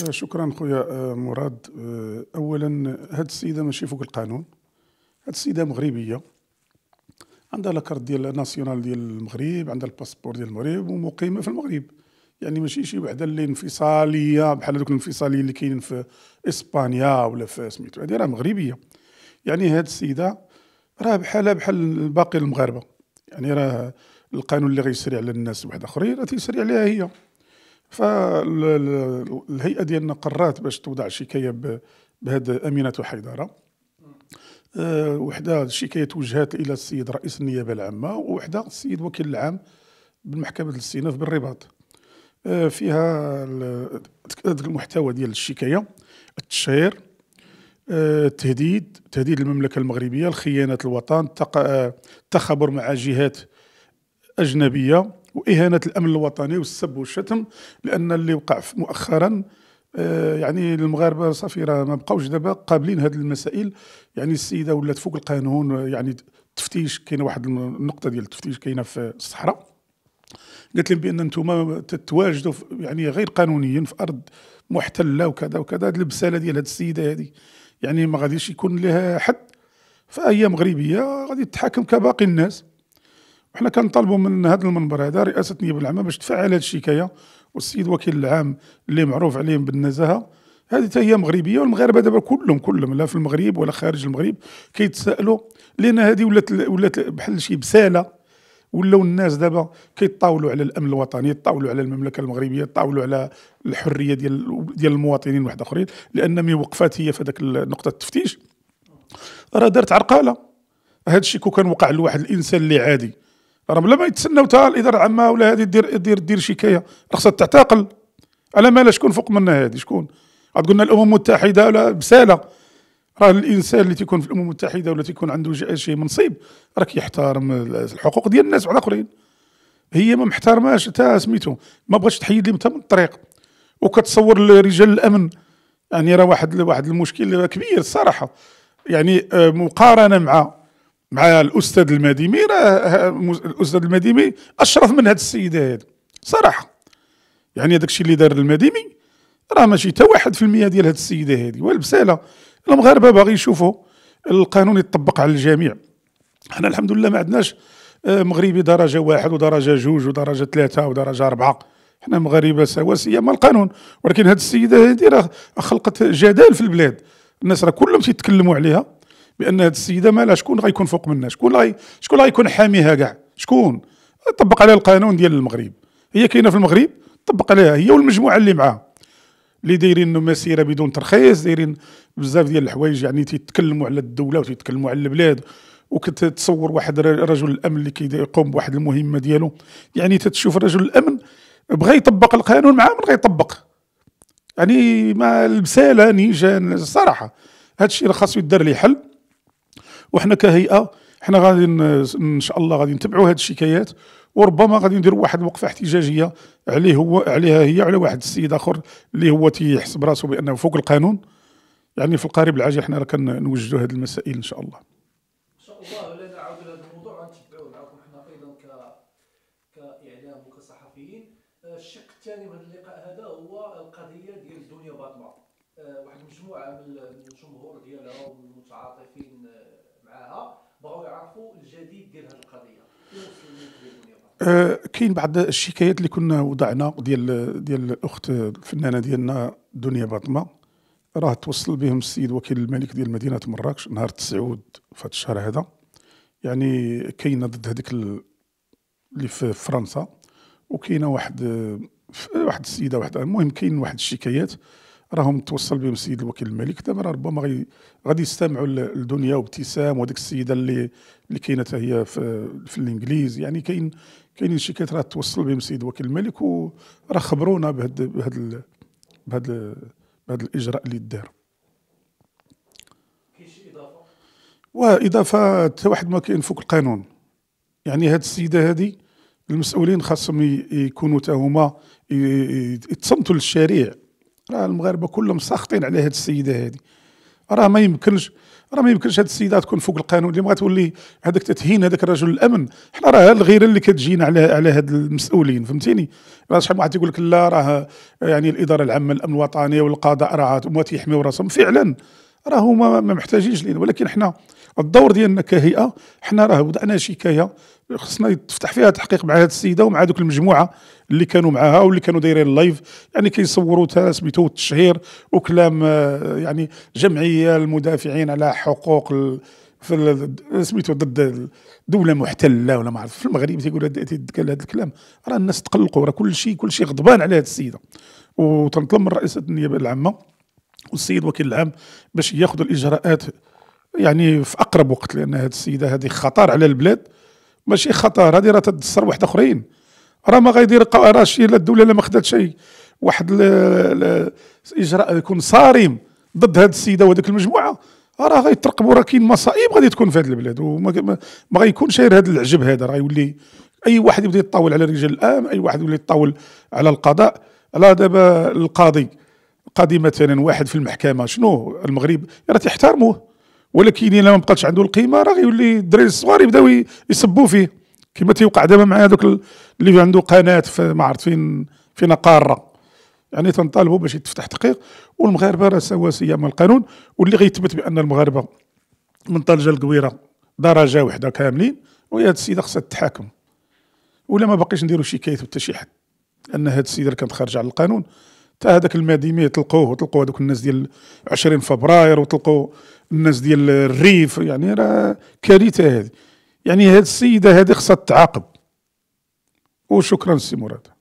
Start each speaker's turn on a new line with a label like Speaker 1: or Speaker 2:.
Speaker 1: آه، شكرا خويا آه، مراد آه، اولا هاد السيده ماشي فوق القانون هاد السيده مغربيه عندها لاكارت ديال ناسيونال ديال المغرب عندها الباسبور ديال المغرب ومقيمه في المغرب يعني ماشي شي وحده اللي انفصاليه بحال هذوك الانفصاليين اللي كاينين في اسبانيا ولا في سميتو هذه راه مغربيه يعني هاد السيده راه بحالها بحال باقي المغاربه يعني راه القانون اللي غيسري على الناس واحد اخرين راه تيسري عليها هي فالهيئه ديالنا قررت باش توضع شكايه بهذا امينه حيدره آه، وحده الشكايه توجهت الى السيد رئيس النيابه العامه وحده السيد وكيل العام بالمحكمه الاستئناف بالرباط آه، فيها المحتوى ديال الشكايه التشهير آه، التهديد تهديد المملكه المغربيه الخيانه الوطن التخابر مع جهات اجنبيه واهانه الامن الوطني والسب والشتم لان اللي وقع مؤخرا آه، يعني المغاربه صافي راه ما بقاوش دابا قابلين هذه المسائل يعني السيده ولات فوق القانون يعني التفتيش كاينه واحد النقطه ديال التفتيش كاينه في الصحراء قالت لهم بان انتم تتواجدوا يعني غير قانونيا في ارض محتله وكذا وكذا هذه البساله ديال هذه السيده هذه يعني ما غاديش يكون لها حد فهي مغربيه غادي تتحاكم كباقي الناس وحنا كنطالبوا من هذا المنبر هذا رئاسه نيابه العامه باش تفعل هذه الشكايه والسيد وكيل العام اللي معروف عليهم بالنزاهه هذه تاهي هي مغربيه والمغاربه دابا كلهم كلهم لا في المغرب ولا خارج المغرب كيتسائلوا لان هذه ولات ولات بحال شي بساله ولاو الناس دابا كيطاولوا على الامن الوطني يطاولوا على المملكه المغربيه يطاولوا على الحريه ديال ديال المواطنين واحد اخرين لان مي وقفات هي في هذاك نقطه التفتيش راه دارت عرقاله هذا الشيء كان وقع لواحد الانسان اللي عادي راه بلا ما يتسناو تاع الاداره العامه ولا هذه دير دير دير شكايه خصها تعتقل على مالا شكون فوق منا هذه شكون قلنا الامم المتحده ولا بساله راه الانسان اللي تيكون في الامم المتحده ولا تيكون عنده شي منصب راك يحترم الحقوق ديال الناس وعلى اخرين هي ما محترماش حتى سميتو ما بغاتش تحيد لهم حتى من الطريق وكتصور رجال الامن يعني راه واحد واحد المشكل كبير الصراحه يعني آه، مقارنه مع مع الاستاذ المديمي راه الاستاذ المديمي اشرف من هاد السيده هذه صراحه يعني هذاك الشيء اللي دار المديمي راه ماشي حتى 1% ديال هاد السيده هذه والبساله المغاربه باغي يشوفوا القانون يطبق على الجميع حنا الحمد لله ما عندناش آه، مغربي درجه واحد ودرجه جوج ودرجه ثلاثه ودرجه اربعه حنا مغاربه سواسيه ما القانون ولكن هاد السيده هذه راه خلقت جدال في البلاد الناس راه كلهم تيتكلموا عليها بان هذه السيده مالها شكون غيكون فوق منها شكون غي شكون غيكون حاميها كاع شكون طبق عليها القانون ديال المغرب هي كاينه في المغرب طبق عليها هي والمجموعه اللي معاها اللي دايرين مسيره بدون ترخيص دايرين بزاف ديال الحوايج يعني تيتكلموا على الدوله وتيتكلموا على البلاد وكتتصور واحد رجل الامن اللي كيقوم بواحد المهمه ديالو يعني تتشوف رجل الامن بغى يطبق القانون معاه من غيطبق يعني ما البساله نيجان الصراحه هادشي راه خاصو يدار ليه حل وحنا كهيئه حنا غادي ان شاء الله غادي نتبعوا هذه الشكايات وربما غادي نديروا واحد وقفه احتجاجيه عليه هو عليها هي على واحد السيد اخر اللي هو تيحس براسه بانه فوق القانون يعني في القريب العاجل حنا راه كنوجدوا هذه المسائل ان شاء الله ان شاء الله ولا نعاود هذا الموضوع غنتبعوه معكم حنا ايضا كاعلام وكصحفيين آه، الشق الثاني من اللقاء هذا هو القضيه ديال الدنيا باطمه واحد المجموعه من الجمهور ديالها والمتعاطفين بغاو يعرفوا الجديد ديال هذه القضيه أه، كاين بعض الشكايات اللي كنا وضعنا ديال ديال الاخت الفنانه ديالنا دنيا باطمه راه توصل بهم السيد وكيل الملك ديال مدينه مراكش نهار تسعود في هذا الشهر هذا يعني كاينه ضد هذيك اللي في فرنسا وكاينه واحد واحد السيده واحد المهم كاين واحد الشكايات راهم توصل بهم السيد الوكيل الملك دابا ربما غادي غادي يستمعوا لدنيا وابتسام وهذيك السيده اللي اللي كاينه هي في, في الانجليز يعني كاين كاينين شيكات راه توصل بهم السيد الوكيل الملك وراه خبرونا بهذا بهذا بهذا بهذا الاجراء اللي دار واضافه حتى واحد ما كاين فوق القانون يعني هاد السيده هذه المسؤولين خاصهم يكونوا حتى هما يتصمتوا للشريعه راه المغاربه كلهم ساخطين على هذه السيده هذه راه ما يمكنش راه ما يمكنش هاد السيده تكون فوق القانون اللي ما تولي هذاك تتهين هذاك الرجل الامن حنا راه الغيره اللي كتجينا على على هاد المسؤولين فهمتيني راه شحال واحد يقول لك لا راه يعني الاداره العامه الامن الوطني والقضاء راه هما تيحميو راسهم فعلا راه هما ما محتاجينش لينا ولكن حنا الدور ديالنا كهيئه حنا راه وضعنا شكايه خصنا يتفتح فيها تحقيق مع هذه السيده ومع ذوك المجموعه اللي كانوا معها واللي كانوا دايرين اللايف يعني كيصوروا سميتو التشهير وكلام آه، يعني جمعيه المدافعين على حقوق في سميتو ضد دوله محتله ولا ما عرف في المغرب تيقول تيتكلم هذا الكلام راه الناس تقلقوا راه كل شيء كل شيء غضبان على هذه السيده وتنطلب من رئيسه النيابه العامه والسيد وكيل العام باش ياخذ الاجراءات يعني في اقرب وقت لان هذه السيده هذه خطر على البلاد ماشي خطر هذه راه تدسر واحد اخرين راه ما غايدير راه شي لا الدوله لا ما خدات شي واحد الاجراء يكون صارم ضد هذه السيده وهذيك المجموعه راه غيترقبوا راه كاين مصائب غادي تكون في هذه البلاد وما ما غيكونش غير هذا العجب هذا راه يولي اي واحد يبدا يتطاول على رجال الامن اي واحد يولي يتطاول على القضاء على دابا القاضي قاضي مثلا واحد في المحكمه شنو المغرب راه تيحترموه ولكن الا ما بقاتش عنده القيمه راه غيولي الدراري الصغار يبداو يسبوا فيه كما تيوقع دابا مع هذوك اللي عنده قناه في ما عرفت فين فين قاره يعني تنطالبوا باش يتفتح تحقيق والمغاربه راه سوا من القانون واللي غيثبت بان المغاربه من طنجه القويره درجه وحده كاملين وهي هاد السيده خصها تتحاكم ولا ما باقيش نديروا شكايه حتى شي حد ان هاد السيده كانت خارجه على القانون حتى هذاك الماديمي تلقوه وتلقوا هذوك الناس ديال 20 فبراير وتلقوا الناس ديال الريف يعني راه كارثه هذه يعني هذه السيده هذه خصها تعاقب وشكرا سي مراد